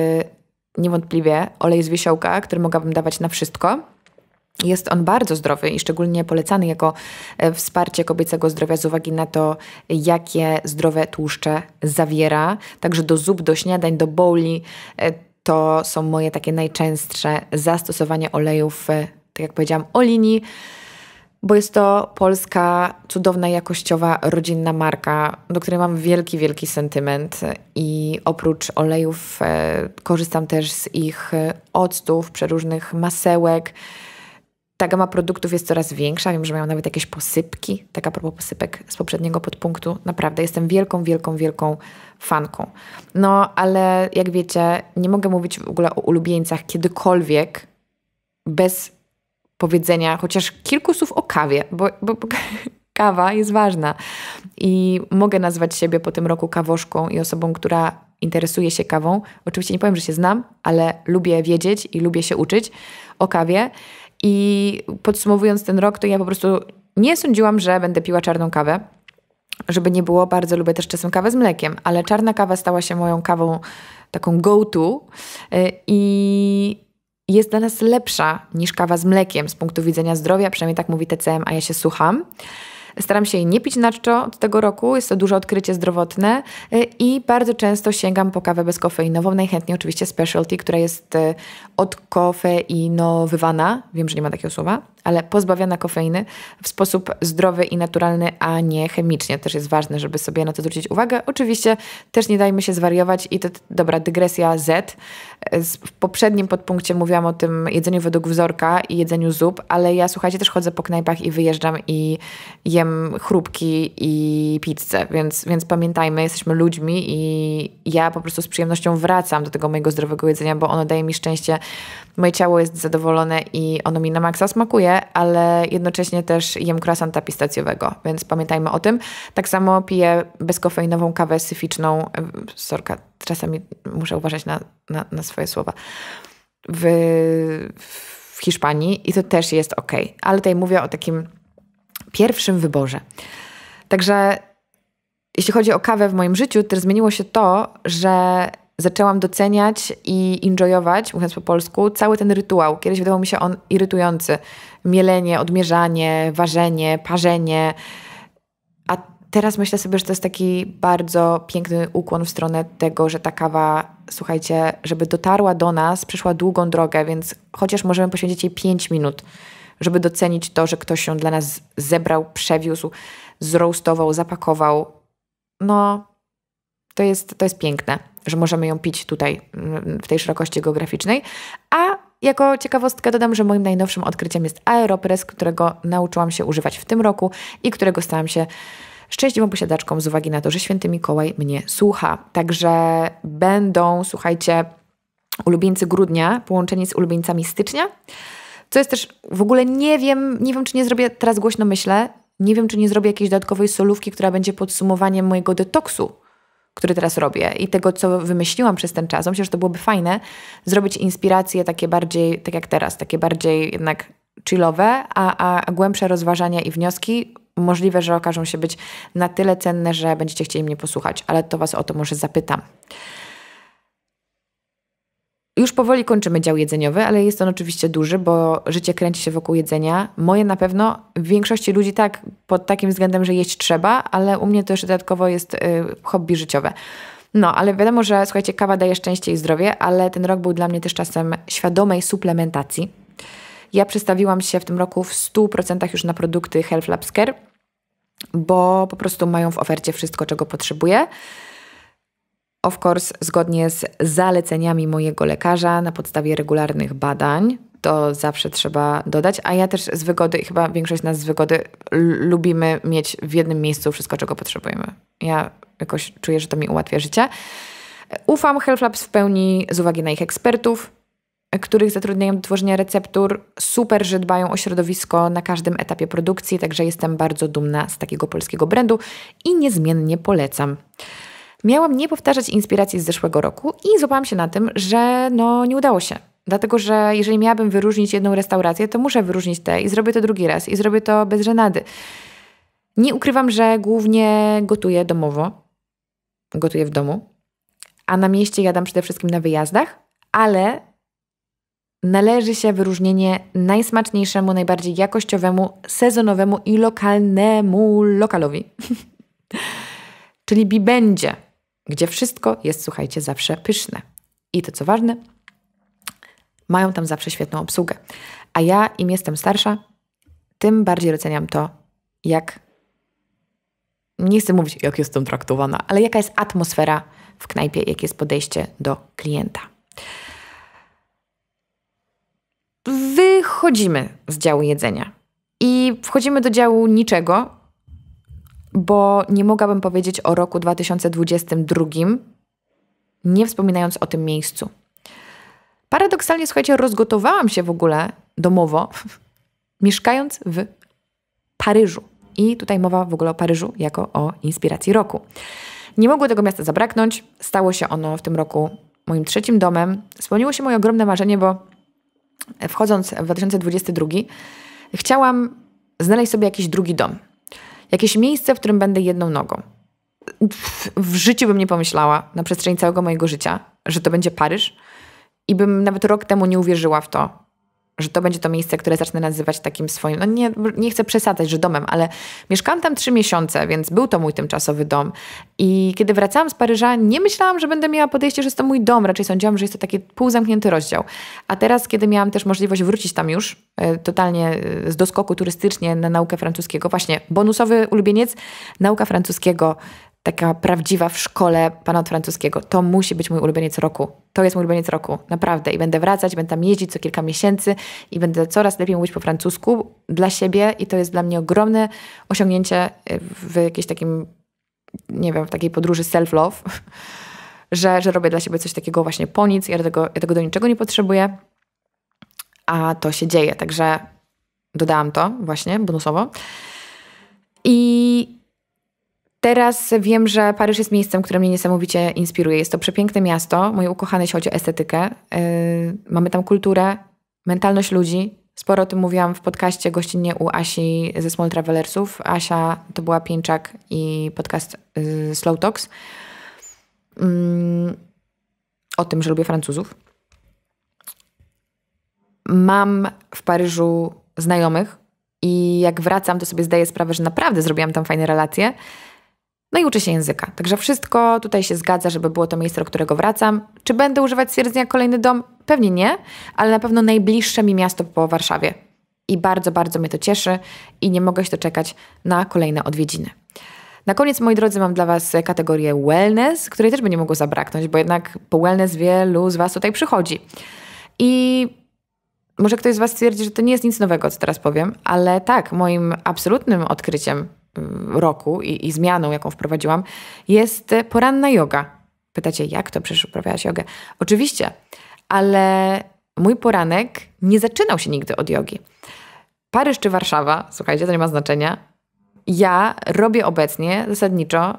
niewątpliwie olej z wisiołka, który mogłabym dawać na wszystko jest on bardzo zdrowy i szczególnie polecany jako e, wsparcie kobiecego zdrowia z uwagi na to, jakie zdrowe tłuszcze zawiera. Także do zup, do śniadań, do bowli e, to są moje takie najczęstsze zastosowanie olejów, e, tak jak powiedziałam, olini, bo jest to polska, cudowna, jakościowa, rodzinna marka, do której mam wielki, wielki sentyment. I oprócz olejów korzystam też z ich octów, przeróżnych masełek ta gama produktów jest coraz większa. Wiem, że mają nawet jakieś posypki, taka propos posypek z poprzedniego podpunktu. Naprawdę jestem wielką, wielką, wielką fanką. No, ale jak wiecie, nie mogę mówić w ogóle o ulubieńcach kiedykolwiek bez powiedzenia chociaż kilku słów o kawie, bo, bo, bo kawa jest ważna. I mogę nazwać siebie po tym roku kawoszką i osobą, która interesuje się kawą. Oczywiście nie powiem, że się znam, ale lubię wiedzieć i lubię się uczyć o kawie. I podsumowując ten rok, to ja po prostu nie sądziłam, że będę piła czarną kawę. Żeby nie było, bardzo lubię też czasem kawę z mlekiem, ale czarna kawa stała się moją kawą taką go-to y, i jest dla nas lepsza niż kawa z mlekiem z punktu widzenia zdrowia, przynajmniej tak mówi TCM, a ja się słucham. Staram się jej nie pić na czczo od tego roku, jest to duże odkrycie zdrowotne y, i bardzo często sięgam po kawę bezkofeinową, najchętniej oczywiście specialty, która jest y, odkofeinowywana, wiem, że nie ma takiego słowa, ale pozbawiona kofeiny w sposób zdrowy i naturalny, a nie chemicznie. Też jest ważne, żeby sobie na to zwrócić uwagę. Oczywiście też nie dajmy się zwariować i to dobra dygresja e, Z. W poprzednim podpunkcie mówiłam o tym jedzeniu według wzorka i jedzeniu zup, ale ja słuchajcie, też chodzę po knajpach i wyjeżdżam i jem chrupki i pizzę, więc, więc pamiętajmy, jesteśmy ludźmi i ja po prostu z przyjemnością wracam do tego mojego zdrowego jedzenia, bo ono daje mi szczęście, moje ciało jest zadowolone i ono mi na maksa smakuje, ale jednocześnie też jem croissanta pistacjowego, więc pamiętajmy o tym. Tak samo piję bezkofeinową kawę syficzną. Sorka, czasami muszę uważać na, na, na swoje słowa. W, w Hiszpanii i to też jest ok, ale tutaj mówię o takim pierwszym wyborze. Także jeśli chodzi o kawę w moim życiu, to zmieniło się to, że zaczęłam doceniać i enjoyować, mówiąc po polsku, cały ten rytuał. Kiedyś wydawał mi się on irytujący. Mielenie, odmierzanie, ważenie, parzenie. A teraz myślę sobie, że to jest taki bardzo piękny ukłon w stronę tego, że ta kawa, słuchajcie, żeby dotarła do nas, przeszła długą drogę, więc chociaż możemy poświęcić jej 5 minut, żeby docenić to, że ktoś się dla nas zebrał, przewiózł, zroustował, zapakował. No, to jest, to jest piękne że możemy ją pić tutaj mm, w tej szerokości geograficznej. A jako ciekawostkę dodam, że moim najnowszym odkryciem jest Aeropress, którego nauczyłam się używać w tym roku i którego stałam się szczęśliwą posiadaczką z uwagi na to, że święty Mikołaj mnie słucha. Także będą, słuchajcie, ulubieńcy grudnia połączeni z ulubieńcami stycznia. Co jest też w ogóle nie wiem, nie wiem, czy nie zrobię teraz głośno myślę, nie wiem, czy nie zrobię jakiejś dodatkowej solówki, która będzie podsumowaniem mojego detoksu który teraz robię i tego, co wymyśliłam przez ten czas, myślę, że to byłoby fajne zrobić inspiracje takie bardziej, tak jak teraz, takie bardziej jednak chillowe, a, a głębsze rozważania i wnioski możliwe, że okażą się być na tyle cenne, że będziecie chcieli mnie posłuchać, ale to Was o to może zapytam. Już powoli kończymy dział jedzeniowy, ale jest on oczywiście duży, bo życie kręci się wokół jedzenia. Moje na pewno, w większości ludzi tak, pod takim względem, że jeść trzeba, ale u mnie to jeszcze dodatkowo jest y, hobby życiowe. No, ale wiadomo, że słuchajcie, kawa daje szczęście i zdrowie, ale ten rok był dla mnie też czasem świadomej suplementacji. Ja przestawiłam się w tym roku w 100% już na produkty Health Labs Care, bo po prostu mają w ofercie wszystko, czego potrzebuję. Of course, zgodnie z zaleceniami mojego lekarza na podstawie regularnych badań, to zawsze trzeba dodać. A ja też z wygody, chyba większość z nas z wygody, lubimy mieć w jednym miejscu wszystko, czego potrzebujemy. Ja jakoś czuję, że to mi ułatwia życie. Ufam Health Labs w pełni z uwagi na ich ekspertów, których zatrudniają do tworzenia receptur. Super, że dbają o środowisko na każdym etapie produkcji, także jestem bardzo dumna z takiego polskiego brandu i niezmiennie polecam. Miałam nie powtarzać inspiracji z zeszłego roku i złapałam się na tym, że no nie udało się. Dlatego, że jeżeli miałabym wyróżnić jedną restaurację, to muszę wyróżnić tę i zrobię to drugi raz i zrobię to bez żenady. Nie ukrywam, że głównie gotuję domowo, gotuję w domu, a na mieście jadam przede wszystkim na wyjazdach, ale należy się wyróżnienie najsmaczniejszemu, najbardziej jakościowemu, sezonowemu i lokalnemu lokalowi. Czyli bibędzie gdzie wszystko jest, słuchajcie, zawsze pyszne. I to co ważne, mają tam zawsze świetną obsługę. A ja im jestem starsza, tym bardziej doceniam to, jak nie chcę mówić, jak jestem traktowana, ale jaka jest atmosfera w knajpie, jakie jest podejście do klienta. Wychodzimy z działu jedzenia i wchodzimy do działu niczego, bo nie mogłabym powiedzieć o roku 2022, nie wspominając o tym miejscu. Paradoksalnie, słuchajcie, rozgotowałam się w ogóle domowo, mieszkając w Paryżu. I tutaj mowa w ogóle o Paryżu jako o inspiracji roku. Nie mogło tego miasta zabraknąć. Stało się ono w tym roku moim trzecim domem. Spełniło się moje ogromne marzenie, bo wchodząc w 2022 chciałam znaleźć sobie jakiś drugi dom jakieś miejsce, w którym będę jedną nogą. W życiu bym nie pomyślała na przestrzeni całego mojego życia, że to będzie Paryż i bym nawet rok temu nie uwierzyła w to, że to będzie to miejsce, które zacznę nazywać takim swoim, no nie, nie chcę przesadzać, że domem, ale mieszkałam tam trzy miesiące, więc był to mój tymczasowy dom. I kiedy wracałam z Paryża, nie myślałam, że będę miała podejście, że jest to mój dom, raczej sądziłam, że jest to taki półzamknięty rozdział. A teraz, kiedy miałam też możliwość wrócić tam już, e, totalnie e, z doskoku turystycznie na naukę francuskiego, właśnie bonusowy ulubieniec, nauka francuskiego taka prawdziwa w szkole pana francuskiego. To musi być mój ulubieniec roku. To jest mój ulubieniec roku, naprawdę. I będę wracać, będę tam jeździć co kilka miesięcy i będę coraz lepiej mówić po francusku dla siebie i to jest dla mnie ogromne osiągnięcie y, w jakiejś takim, nie wiem, w takiej podróży self-love, że, że robię dla siebie coś takiego właśnie po nic, ja do tego, ja tego do niczego nie potrzebuję, a to się dzieje. Także dodałam to właśnie bonusowo. I Teraz wiem, że Paryż jest miejscem, które mnie niesamowicie inspiruje. Jest to przepiękne miasto, moje ukochane, jeśli chodzi o estetykę. Yy, mamy tam kulturę, mentalność ludzi. Sporo o tym mówiłam w podcaście gościnnie u Asi ze Small Travelersów. Asia to była Pięczak i podcast yy, Slow Talks. Mm, o tym, że lubię Francuzów. Mam w Paryżu znajomych i jak wracam, to sobie zdaję sprawę, że naprawdę zrobiłam tam fajne relacje. No i uczy się języka. Także wszystko tutaj się zgadza, żeby było to miejsce, do którego wracam. Czy będę używać stwierdzenia kolejny dom? Pewnie nie, ale na pewno najbliższe mi miasto po Warszawie. I bardzo, bardzo mnie to cieszy i nie mogę się doczekać na kolejne odwiedziny. Na koniec, moi drodzy, mam dla Was kategorię wellness, której też by nie mogło zabraknąć, bo jednak po wellness wielu z Was tutaj przychodzi. I może ktoś z Was stwierdzi, że to nie jest nic nowego, co teraz powiem, ale tak, moim absolutnym odkryciem Y, roku i, i zmianą, jaką wprowadziłam, jest poranna yoga. Pytacie, jak to przecież uprawiałaś jogę? Oczywiście, ale mój poranek nie zaczynał się nigdy od jogi. Paryż czy Warszawa, słuchajcie, to nie ma znaczenia. Ja robię obecnie zasadniczo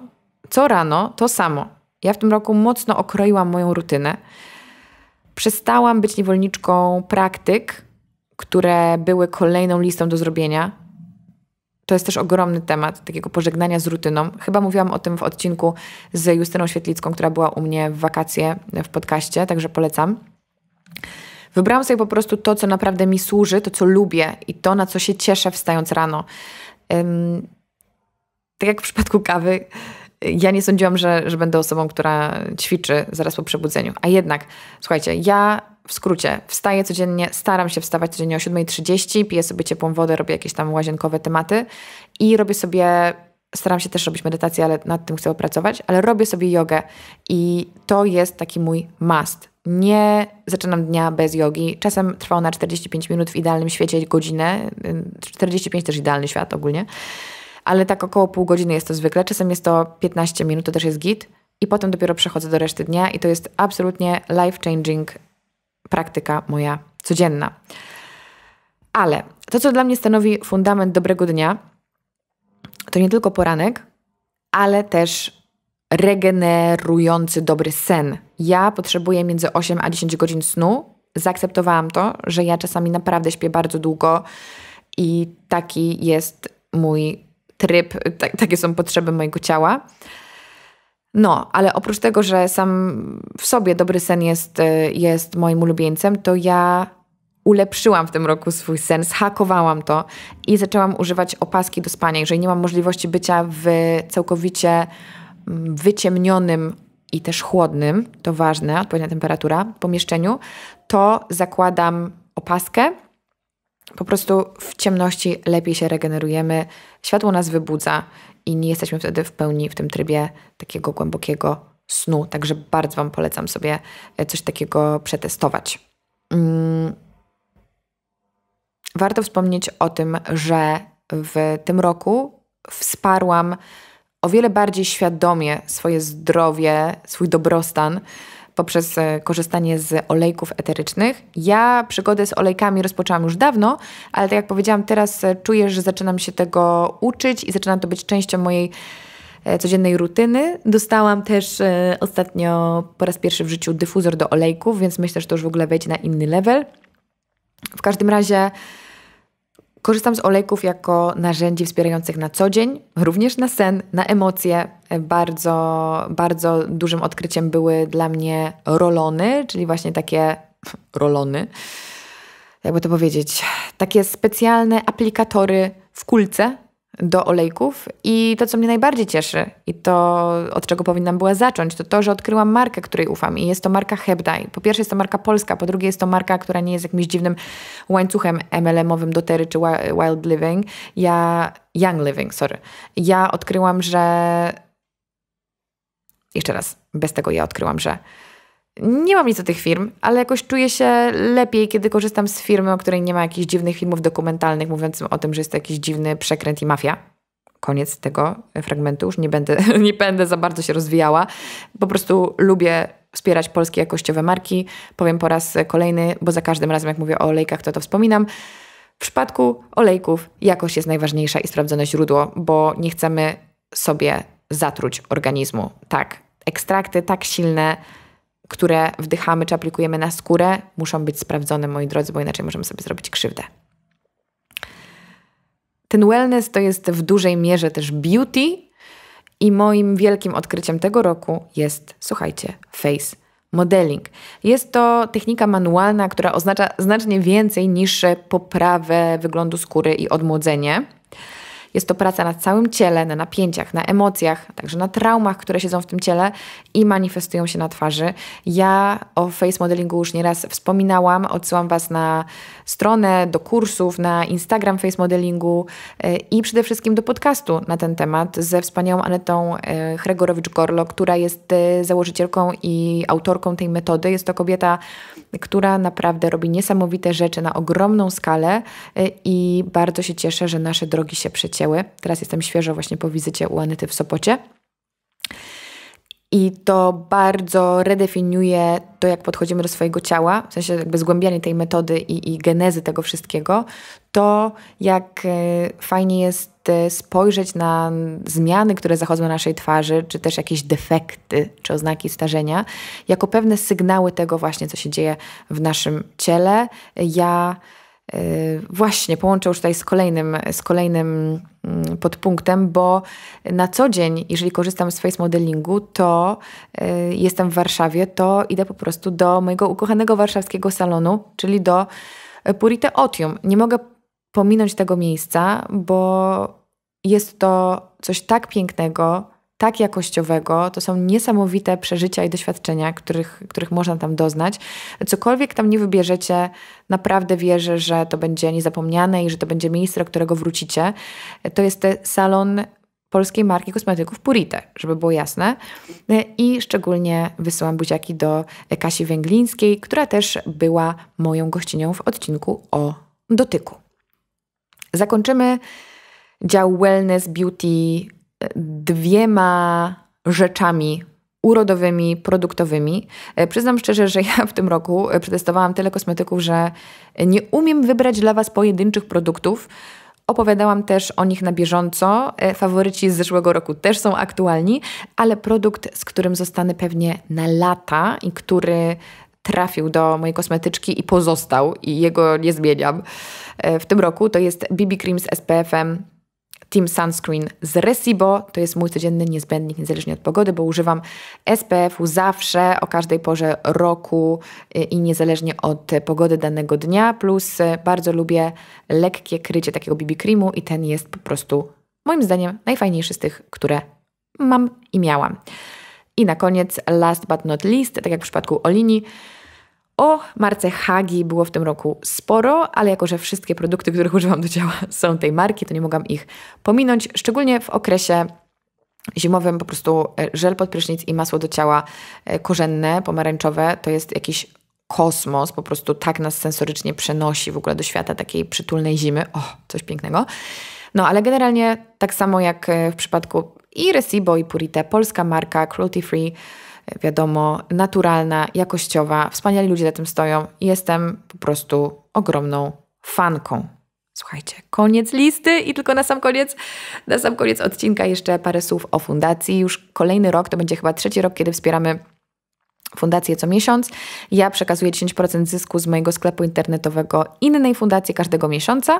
co rano to samo. Ja w tym roku mocno okroiłam moją rutynę. Przestałam być niewolniczką praktyk, które były kolejną listą do zrobienia, to jest też ogromny temat takiego pożegnania z rutyną. Chyba mówiłam o tym w odcinku z Justyną Świetlicką, która była u mnie w wakacje w podcaście, także polecam. Wybrałam sobie po prostu to, co naprawdę mi służy, to, co lubię i to, na co się cieszę wstając rano. Ym, tak jak w przypadku kawy, ja nie sądziłam, że, że będę osobą, która ćwiczy zaraz po przebudzeniu. A jednak, słuchajcie, ja w skrócie, wstaję codziennie, staram się wstawać codziennie o 7.30, piję sobie ciepłą wodę, robię jakieś tam łazienkowe tematy i robię sobie, staram się też robić medytację, ale nad tym chcę opracować, ale robię sobie jogę i to jest taki mój must. Nie zaczynam dnia bez jogi. Czasem trwa ona 45 minut w idealnym świecie, godzinę. 45 y, też idealny świat ogólnie. Ale tak około pół godziny jest to zwykle. Czasem jest to 15 minut, to też jest git i potem dopiero przechodzę do reszty dnia i to jest absolutnie life changing praktyka moja codzienna. Ale to, co dla mnie stanowi fundament dobrego dnia, to nie tylko poranek, ale też regenerujący dobry sen. Ja potrzebuję między 8 a 10 godzin snu. Zaakceptowałam to, że ja czasami naprawdę śpię bardzo długo i taki jest mój tryb, takie są potrzeby mojego ciała. No, ale oprócz tego, że sam w sobie dobry sen jest, e, jest moim ulubieńcem, to ja ulepszyłam w tym roku swój sen, zhakowałam to i zaczęłam używać opaski do spania. Jeżeli nie mam możliwości bycia w całkowicie mm, wyciemnionym i też chłodnym, to ważne, odpowiednia temperatura, pomieszczeniu, to zakładam opaskę. Po prostu w ciemności lepiej się regenerujemy, światło nas wybudza i nie jesteśmy wtedy w pełni w tym trybie takiego głębokiego snu. Także bardzo Wam polecam sobie e, coś takiego przetestować. Mm. Warto wspomnieć o tym, że w tym roku wsparłam o wiele bardziej świadomie swoje zdrowie, swój dobrostan poprzez e, korzystanie z olejków eterycznych. Ja przygodę z olejkami rozpoczęłam już dawno, ale tak jak powiedziałam, teraz e, czuję, że zaczynam się tego uczyć i zaczyna to być częścią mojej e, codziennej rutyny. Dostałam też ostatnio po raz pierwszy w życiu dyfuzor do olejków, więc myślę, że to już w ogóle wejdzie na inny level. W każdym razie Korzystam z olejków jako narzędzi wspierających na co dzień, również na sen, na emocje. Bardzo, bardzo dużym odkryciem były dla mnie rolony, czyli właśnie takie rolony, jakby to powiedzieć, takie specjalne aplikatory w kulce, do olejków. I to, co mnie najbardziej cieszy i to, od czego powinnam była zacząć, to to, że odkryłam markę, której ufam. I jest to marka Hebdai. Po pierwsze jest to marka polska, po drugie jest to marka, która nie jest jakimś dziwnym łańcuchem MLM-owym do Terry czy Wild Living. Ja, Young Living, sorry. Ja odkryłam, że... Jeszcze raz, bez tego ja odkryłam, że nie mam nic do tych firm, ale jakoś czuję się lepiej, kiedy korzystam z firmy, o której nie ma jakichś dziwnych filmów dokumentalnych mówiących o tym, że jest to jakiś dziwny przekręt i mafia. Koniec tego fragmentu, już nie będę, nie będę za bardzo się rozwijała. Po prostu lubię wspierać polskie jakościowe marki. Powiem po raz kolejny, bo za każdym razem, jak mówię o olejkach, to to wspominam. W przypadku olejków jakość jest najważniejsza i sprawdzone źródło, bo nie chcemy sobie zatruć organizmu. Tak, ekstrakty tak silne, które wdychamy czy aplikujemy na skórę, muszą być sprawdzone, moi drodzy, bo inaczej możemy sobie zrobić krzywdę. Ten wellness to jest w dużej mierze też beauty, i moim wielkim odkryciem tego roku jest, słuchajcie, face modeling. Jest to technika manualna, która oznacza znacznie więcej niż poprawę wyglądu skóry i odmłodzenie. Jest to praca na całym ciele, na napięciach, na emocjach, także na traumach, które siedzą w tym ciele i manifestują się na twarzy. Ja o face modelingu już nieraz wspominałam, odsyłam Was na stronę, do kursów, na Instagram face modelingu e, i przede wszystkim do podcastu na ten temat ze wspaniałą Anetą e, Hregorowicz-Gorlo, która jest e, założycielką i autorką tej metody. Jest to kobieta, która naprawdę robi niesamowite rzeczy na ogromną skalę i bardzo się cieszę, że nasze drogi się przeciwstawiają Teraz jestem świeżo właśnie po wizycie u Anyty w Sopocie. I to bardzo redefiniuje to, jak podchodzimy do swojego ciała, w sensie jakby zgłębianie tej metody i, i genezy tego wszystkiego, to jak e, fajnie jest e, spojrzeć na zmiany, które zachodzą na naszej twarzy, czy też jakieś defekty, czy oznaki starzenia, jako pewne sygnały tego właśnie, co się dzieje w naszym ciele. Ja Y, właśnie, połączę już tutaj z kolejnym, z kolejnym mm, podpunktem, bo na co dzień, jeżeli korzystam z face modelingu, to y, jestem w Warszawie, to idę po prostu do mojego ukochanego warszawskiego salonu, czyli do Purite Otium. Nie mogę pominąć tego miejsca, bo jest to coś tak pięknego, tak jakościowego, to są niesamowite przeżycia i doświadczenia, których, których można tam doznać. Cokolwiek tam nie wybierzecie, naprawdę wierzę, że to będzie niezapomniane i że to będzie miejsce, do którego wrócicie. To jest e, salon polskiej marki kosmetyków Purite, żeby było jasne. E, I szczególnie wysyłam buziaki do e, Kasi Węglińskiej, która też była moją gościnią w odcinku o dotyku. Zakończymy dział wellness, beauty, dwiema rzeczami urodowymi, produktowymi. E, przyznam szczerze, że ja w tym roku e, przetestowałam tyle kosmetyków, że nie umiem wybrać dla Was pojedynczych produktów. Opowiadałam też o nich na bieżąco. E, faworyci z zeszłego roku też są aktualni, ale produkt, z którym zostanę pewnie na lata i który trafił do mojej kosmetyczki i pozostał, i jego nie zmieniam w tym roku, to jest BB Cream z SPF-em Team Sunscreen z Resibo. To jest mój codzienny niezbędnik, niezależnie od pogody, bo używam SPF-u zawsze, o każdej porze roku y, i niezależnie od pogody danego dnia. Plus y, bardzo lubię lekkie krycie takiego BB creamu i ten jest po prostu moim zdaniem najfajniejszy z tych, które mam i miałam. I na koniec, last but not least, tak jak w przypadku Olini, o marce Hagi było w tym roku sporo, ale jako, że wszystkie produkty, których używam do ciała są tej marki, to nie mogłam ich pominąć, szczególnie w okresie zimowym po prostu e, żel pod prysznic i masło do ciała e, korzenne, pomarańczowe, to jest jakiś kosmos, po prostu tak nas sensorycznie przenosi w ogóle do świata takiej przytulnej zimy. O, coś pięknego. No, ale generalnie tak samo jak e, w przypadku i Recibo i Purite, polska marka, cruelty free, wiadomo, naturalna, jakościowa. Wspaniali ludzie za tym stoją. Jestem po prostu ogromną fanką. Słuchajcie, koniec listy i tylko na sam koniec, na sam koniec odcinka jeszcze parę słów o fundacji. Już kolejny rok, to będzie chyba trzeci rok, kiedy wspieramy fundację co miesiąc. Ja przekazuję 10% zysku z mojego sklepu internetowego innej fundacji każdego miesiąca.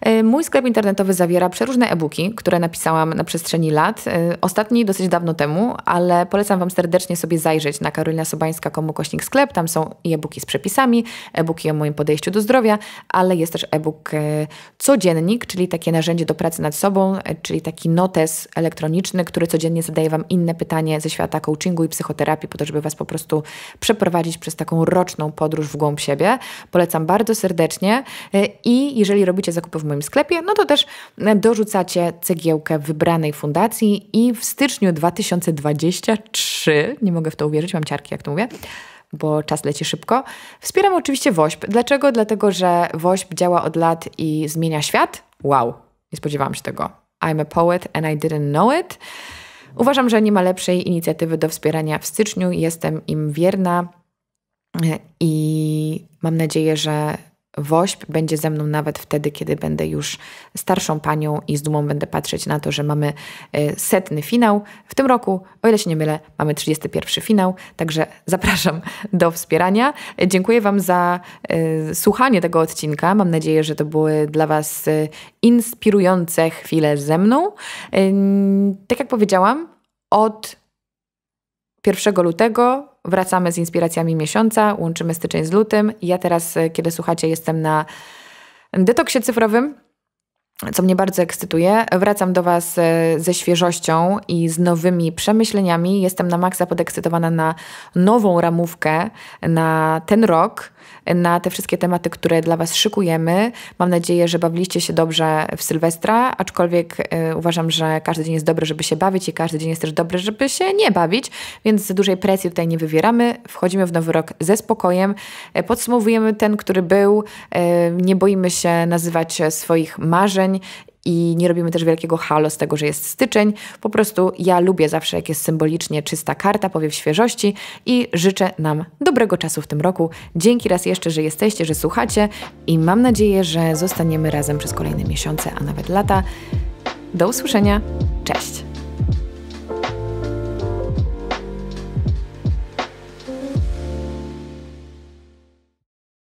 E, mój sklep internetowy zawiera przeróżne e-booki, które napisałam na przestrzeni lat. E, ostatni dosyć dawno temu, ale polecam Wam serdecznie sobie zajrzeć na Komu kośnik sklep. Tam są e-booki z przepisami, e-booki o moim podejściu do zdrowia, ale jest też e-book e, codziennik, czyli takie narzędzie do pracy nad sobą, czyli taki notes elektroniczny, który codziennie zadaje Wam inne pytanie ze świata coachingu i psychoterapii, po to, żeby Was po prostu przeprowadzić przez taką roczną podróż w głąb siebie. Polecam bardzo serdecznie i jeżeli robicie zakupy w moim sklepie, no to też e, dorzucacie cegiełkę wybranej fundacji i w styczniu 2023, nie mogę w to uwierzyć, mam ciarki, jak to mówię, bo czas leci szybko. Wspieram oczywiście WOŚP. Dlaczego? Dlatego, że WOŚP działa od lat i zmienia świat. Wow, nie spodziewałam się tego. I'm a poet and I didn't know it. Uważam, że nie ma lepszej inicjatywy do wspierania w styczniu. Jestem im wierna e, i mam nadzieję, że WOŚP będzie ze mną nawet wtedy, kiedy będę już starszą panią i z dumą będę patrzeć na to, że mamy e, setny finał. W tym roku, o ile się nie mylę, mamy 31 finał, także zapraszam do wspierania. E, dziękuję Wam za e, słuchanie tego odcinka. Mam nadzieję, że to były dla Was inspirujące chwile ze mną. tak jak powiedziałam, od 1 lutego wracamy z inspiracjami miesiąca, łączymy styczeń z lutym. Ja teraz, e, kiedy słuchacie, jestem na detoksie cyfrowym, co mnie bardzo ekscytuje. Wracam do Was e, ze świeżością i z nowymi przemyśleniami. Jestem na maksa podekscytowana na nową ramówkę na ten rok na te wszystkie tematy, które dla Was szykujemy. Mam nadzieję, że bawiliście się dobrze w Sylwestra, aczkolwiek e, uważam, że każdy dzień jest dobry, żeby się bawić i każdy dzień jest też dobry, żeby się nie bawić, więc dużej presji tutaj nie wywieramy. Wchodzimy w nowy rok ze spokojem. E, podsumowujemy ten, który był. E, nie boimy się nazywać swoich marzeń i nie robimy też wielkiego halo z tego, że jest styczeń. Po prostu ja lubię zawsze, jak jest symbolicznie czysta karta, powiew świeżości i życzę nam dobrego czasu w tym roku. Dzięki raz jeszcze, że jesteście, że słuchacie i mam nadzieję, że zostaniemy razem przez kolejne miesiące, a nawet lata. Do usłyszenia. Cześć!